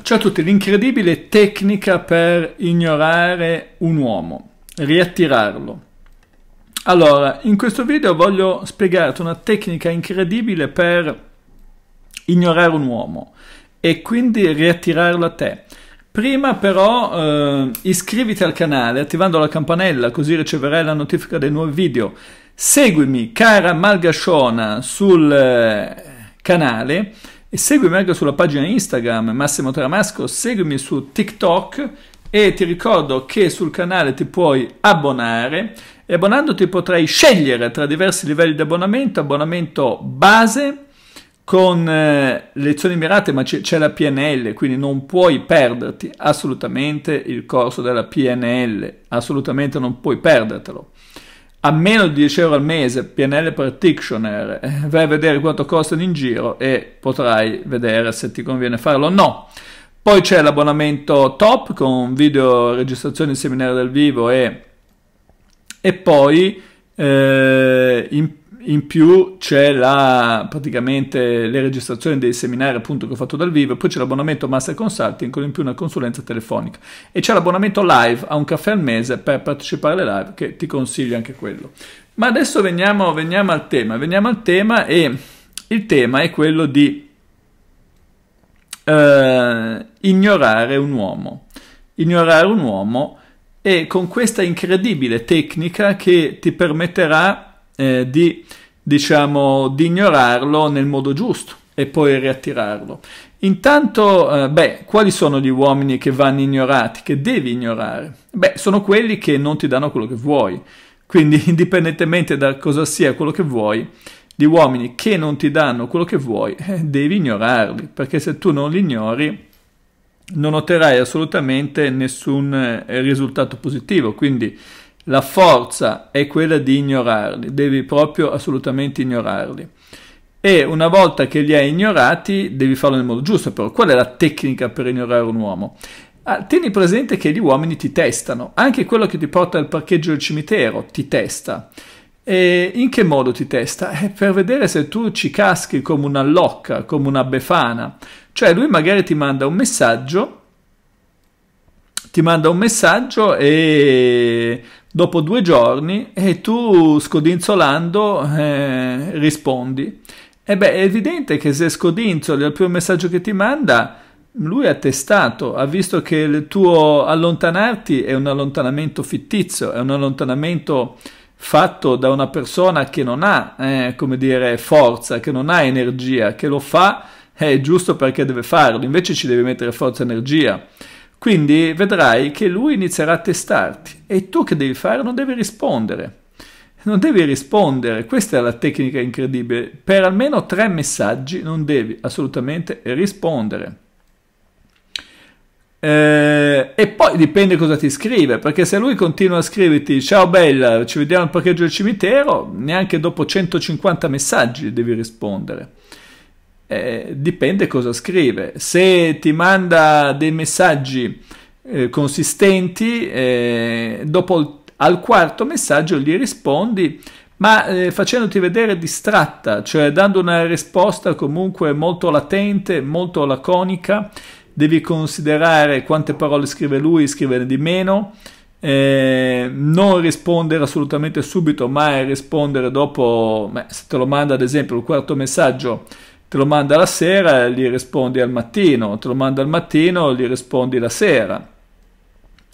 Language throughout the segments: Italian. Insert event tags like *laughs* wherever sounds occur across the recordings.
Ciao a tutti, l'incredibile tecnica per ignorare un uomo, riattirarlo. Allora, in questo video voglio spiegarti una tecnica incredibile per ignorare un uomo e quindi riattirarlo a te. Prima però eh, iscriviti al canale attivando la campanella così riceverai la notifica dei nuovi video. Seguimi, cara Malgasciona, sul eh, canale e seguimi anche sulla pagina Instagram Massimo Tramasco, seguimi su TikTok e ti ricordo che sul canale ti puoi abbonare e abbonandoti potrai scegliere tra diversi livelli di abbonamento, abbonamento base con eh, lezioni mirate, ma c'è la PNL, quindi non puoi perderti assolutamente il corso della PNL, assolutamente non puoi perdertelo a meno di 10 euro al mese PNL per Practitioner, eh, vai a vedere quanto costano in giro e potrai vedere se ti conviene farlo o no. Poi c'è l'abbonamento top con video registrazioni seminari dal vivo e, e poi eh, in in più c'è la, praticamente le registrazioni dei seminari appunto che ho fatto dal vivo, poi c'è l'abbonamento Master Consulting con in più una consulenza telefonica e c'è l'abbonamento live a un caffè al mese per partecipare alle live che ti consiglio anche quello. Ma adesso veniamo, veniamo al tema, veniamo al tema e il tema è quello di eh, ignorare un uomo, ignorare un uomo e con questa incredibile tecnica che ti permetterà eh, di, diciamo, di ignorarlo nel modo giusto e poi riattirarlo. Intanto, eh, beh, quali sono gli uomini che vanno ignorati, che devi ignorare? Beh, sono quelli che non ti danno quello che vuoi. Quindi, *laughs* indipendentemente da cosa sia quello che vuoi, gli uomini che non ti danno quello che vuoi, eh, devi ignorarli, perché se tu non li ignori non otterrai assolutamente nessun eh, risultato positivo. Quindi la forza è quella di ignorarli, devi proprio assolutamente ignorarli. E una volta che li hai ignorati, devi farlo nel modo giusto, però qual è la tecnica per ignorare un uomo? Ah, tieni presente che gli uomini ti testano, anche quello che ti porta al parcheggio del cimitero ti testa. E in che modo ti testa? Eh, per vedere se tu ci caschi come una locca, come una befana. Cioè lui magari ti manda un messaggio ti manda un messaggio e dopo due giorni e tu scodinzolando eh, rispondi. E beh, è evidente che se scodinzoli al primo messaggio che ti manda, lui ha testato, ha visto che il tuo allontanarti è un allontanamento fittizio, è un allontanamento fatto da una persona che non ha, eh, come dire, forza, che non ha energia, che lo fa eh, giusto perché deve farlo, invece ci deve mettere forza e energia. Quindi vedrai che lui inizierà a testarti e tu che devi fare non devi rispondere. Non devi rispondere, questa è la tecnica incredibile. Per almeno tre messaggi non devi assolutamente rispondere. Eh, e poi dipende cosa ti scrive, perché se lui continua a scriverti ciao bella, ci vediamo al parcheggio del cimitero, neanche dopo 150 messaggi devi rispondere eh, dipende cosa scrive. Se ti manda dei messaggi eh, consistenti, eh, dopo il, al quarto messaggio gli rispondi, ma eh, facendoti vedere distratta, cioè dando una risposta comunque molto latente, molto laconica, devi considerare quante parole scrive lui, scrivere di meno. Eh, non rispondere assolutamente subito, ma rispondere dopo, beh, se te lo manda ad esempio il quarto messaggio te lo manda la sera e gli rispondi al mattino, te lo manda al mattino e gli rispondi la sera.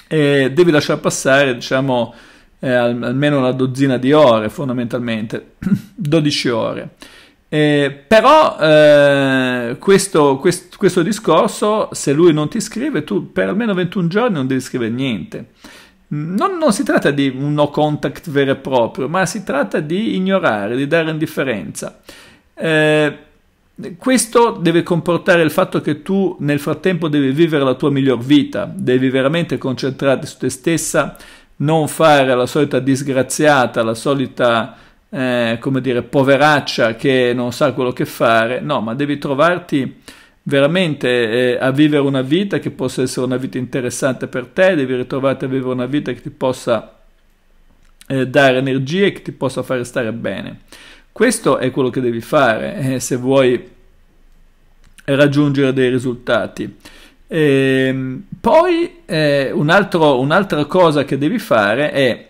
E devi lasciare passare, diciamo, eh, almeno una dozzina di ore, fondamentalmente, 12 *clears throat* ore. Eh, però eh, questo, quest, questo, discorso, se lui non ti scrive, tu per almeno 21 giorni non devi scrivere niente. Non, non, si tratta di un no contact vero e proprio, ma si tratta di ignorare, di dare indifferenza. Eh, questo deve comportare il fatto che tu nel frattempo devi vivere la tua miglior vita, devi veramente concentrarti su te stessa, non fare la solita disgraziata, la solita, eh, come dire, poveraccia che non sa quello che fare, no, ma devi trovarti veramente eh, a vivere una vita che possa essere una vita interessante per te, devi ritrovarti a vivere una vita che ti possa eh, dare energie che ti possa fare stare bene. Questo è quello che devi fare eh, se vuoi raggiungere dei risultati. E, ehm, poi eh, un altro, un'altra cosa che devi fare è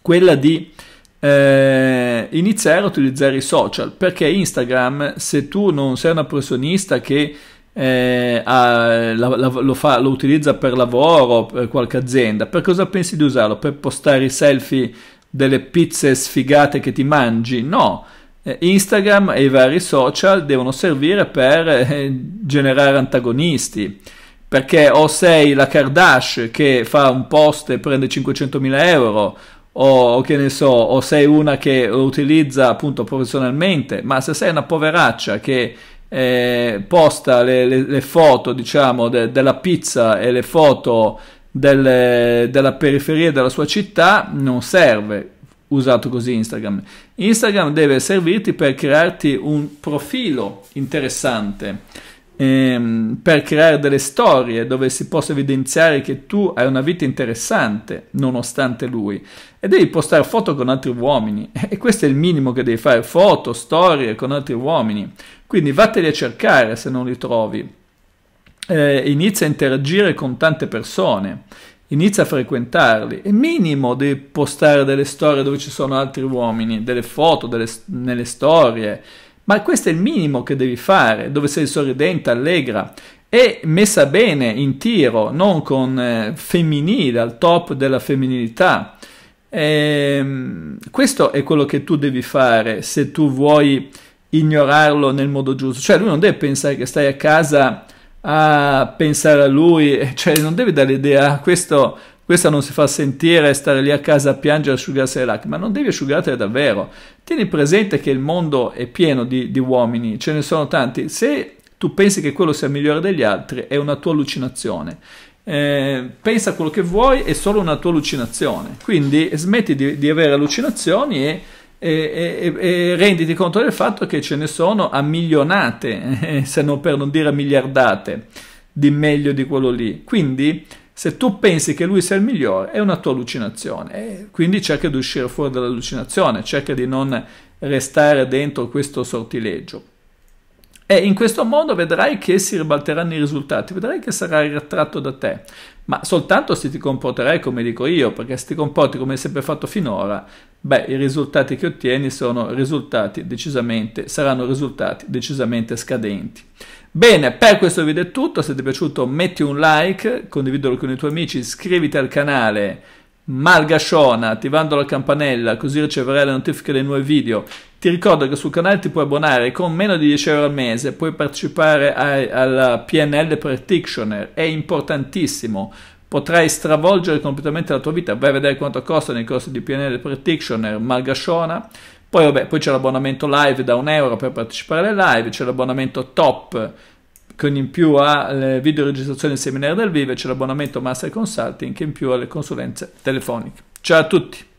quella di eh, iniziare a utilizzare i social perché Instagram, se tu non sei una professionista che eh, ha, la, la, lo, fa, lo utilizza per lavoro, per qualche azienda, per cosa pensi di usarlo? Per postare i selfie delle pizze sfigate che ti mangi, no. Eh, Instagram e i vari social devono servire per eh, generare antagonisti perché o sei la Kardashian che fa un post e prende 500.000 euro o che ne so, o sei una che lo utilizza appunto professionalmente, ma se sei una poveraccia che eh, posta le, le, le, foto diciamo de, della pizza e le foto delle, della periferia della sua città non serve usato così Instagram. Instagram deve servirti per crearti un profilo interessante, ehm, per creare delle storie dove si possa evidenziare che tu hai una vita interessante nonostante lui e devi postare foto con altri uomini *laughs* e questo è il minimo che devi fare, foto, storie con altri uomini. Quindi vattene a cercare se non li trovi eh, inizia a interagire con tante persone, inizia a frequentarli. È minimo di postare delle storie dove ci sono altri uomini, delle foto delle, nelle storie, ma questo è il minimo che devi fare, dove sei sorridente, allegra e messa bene in tiro, non con eh, femminile, al top della femminilità. E, ehm, questo è quello che tu devi fare se tu vuoi ignorarlo nel modo giusto. Cioè lui non deve pensare che stai a casa a pensare a lui, cioè non devi dare l'idea, questo, questa non si fa sentire, stare lì a casa a piangere, asciugarsi le lacrime, ma non devi asciugartele davvero. Tieni presente che il mondo è pieno di, di uomini, ce ne sono tanti. Se tu pensi che quello sia migliore degli altri, è una tua allucinazione. Eh, pensa a quello che vuoi, è solo una tua allucinazione. Quindi smetti di, di avere allucinazioni e e, e, e, renditi conto del fatto che ce ne sono a milionate, eh, se non per non dire a miliardate, di meglio di quello lì. Quindi se tu pensi che lui sia il migliore è una tua allucinazione, e quindi cerca di uscire fuori dall'allucinazione, cerca di non restare dentro questo sortileggio. E in questo modo vedrai che si ribalteranno i risultati, vedrai che sarai attratto da te, ma soltanto se ti comporterai come dico io, perché se ti comporti come hai sempre fatto finora, beh, i risultati che ottieni sono risultati decisamente, saranno risultati decisamente scadenti. Bene, per questo video è tutto, se ti è piaciuto metti un like, condividilo con i tuoi amici, iscriviti al canale Malgasciona attivando la campanella così riceverai le notifiche dei nuovi video. Ti ricordo che sul canale ti puoi abbonare con meno di 10 euro al mese, puoi partecipare a, alla PNL Practitioner, è importantissimo potrai stravolgere completamente la tua vita. Vai a vedere quanto costa i corsi di PNL Practitioner, Margashona. Poi, vabbè, poi c'è l'abbonamento live da un euro per partecipare alle live, c'è l'abbonamento top con in più alle videoregistrazioni e seminario del vivo, c'è l'abbonamento Master Consulting che in più alle consulenze telefoniche. Ciao a tutti!